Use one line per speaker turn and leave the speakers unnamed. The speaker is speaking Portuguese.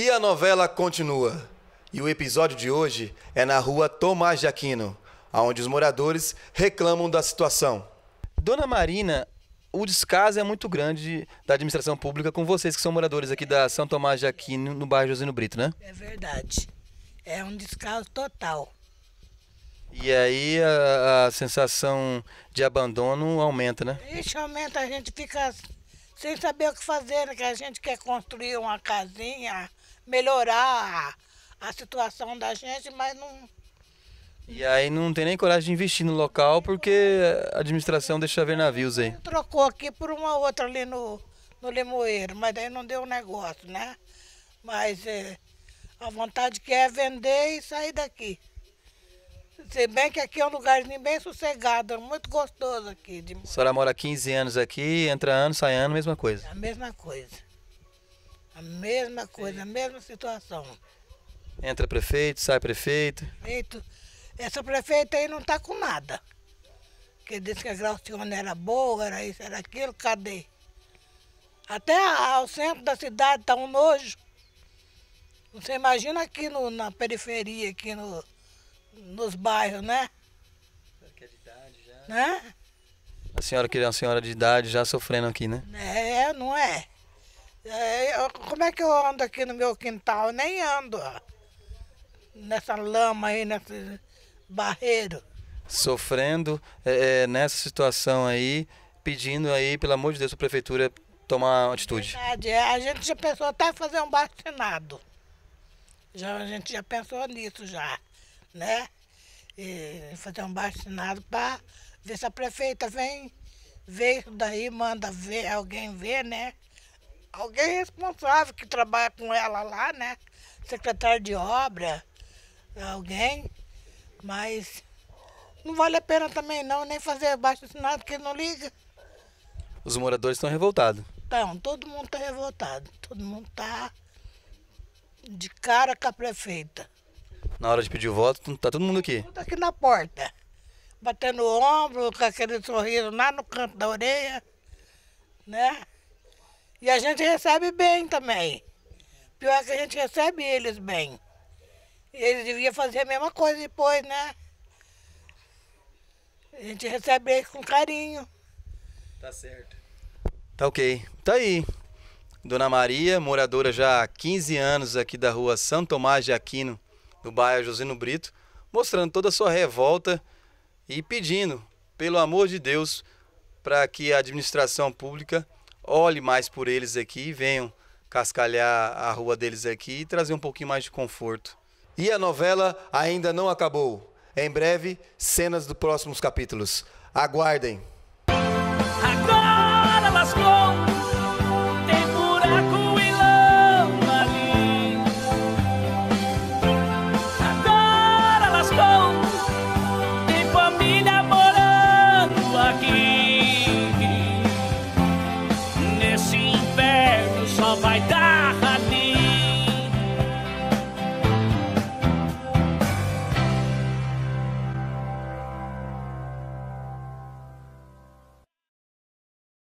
E a novela continua. E o episódio de hoje é na rua Tomás de Aquino, onde os moradores reclamam da situação. Dona Marina, o descaso é muito grande da administração pública com vocês que são moradores aqui da São Tomás de Aquino, no bairro Josino Brito, né?
É verdade. É um descaso total.
E aí a, a, sensação de abandono aumenta, né?
Isso aumenta, a gente fica sem saber o que fazer, né? Que a gente quer construir uma casinha, melhorar a situação da gente, mas não.
E aí não tem nem coragem de investir no local porque a administração deixa ver navios aí.
Trocou aqui por uma outra ali no, no Limoeiro, mas daí não deu negócio, né? Mas é, a vontade que é vender e sair daqui. Se bem que aqui é um lugarzinho bem sossegado, muito gostoso aqui. De... A senhora
mora 15 anos aqui, entra ano, sai ano, mesma coisa?
É a mesma coisa. A mesma coisa, Sim. a mesma situação.
Entra prefeito, sai prefeito.
Prefeito. Essa prefeita aí não tá com nada. Que disse que a Glaucione era boa, era isso, era aquilo, cadê? Até ao centro da cidade tá um nojo. Você imagina aqui no, na periferia, aqui no, nos bairros, né? de idade já. Né?
A senhora que é uma senhora de idade já sofrendo aqui, né?
É, não é? É, como é que eu ando aqui no meu quintal? Eu nem ando nessa lama aí, nesse barreiro.
Sofrendo é, é, nessa situação aí, pedindo aí, pelo amor de Deus, a prefeitura tomar uma atitude.
Verdade, é. a gente já pensou até fazer um bastinado. Já, a gente já pensou nisso já, né? E fazer um bastinado para ver se a prefeita vem ver isso daí, manda ver, alguém ver, né? alguém é responsável que trabalha com ela lá, né? Secretário de obra, alguém, mas não vale a pena também não, nem fazer baixo assinado, porque não liga.
Os moradores estão revoltados.
Então, todo mundo está revoltado, todo mundo está de cara com a prefeita.
Na hora de pedir o voto, tá todo mundo aqui? Todo mundo
aqui na porta, batendo o ombro, com aquele sorriso lá no canto da orelha, né? E a gente recebe bem também. Pior que a gente recebe eles bem. E eles deviam fazer a mesma coisa depois, né? A gente recebe eles com carinho.
Tá certo. Tá ok. Tá aí. Dona Maria, moradora já há 15 anos aqui da rua São Tomás de Aquino, no bairro Josino Brito, mostrando toda a sua revolta e pedindo, pelo amor de Deus, para que a administração pública olhe mais por eles aqui e venham cascalhar a rua deles aqui e trazer um pouquinho mais de conforto. E a novela ainda não acabou. Em breve, cenas dos próximos capítulos. Aguardem!
Agora! vai dar.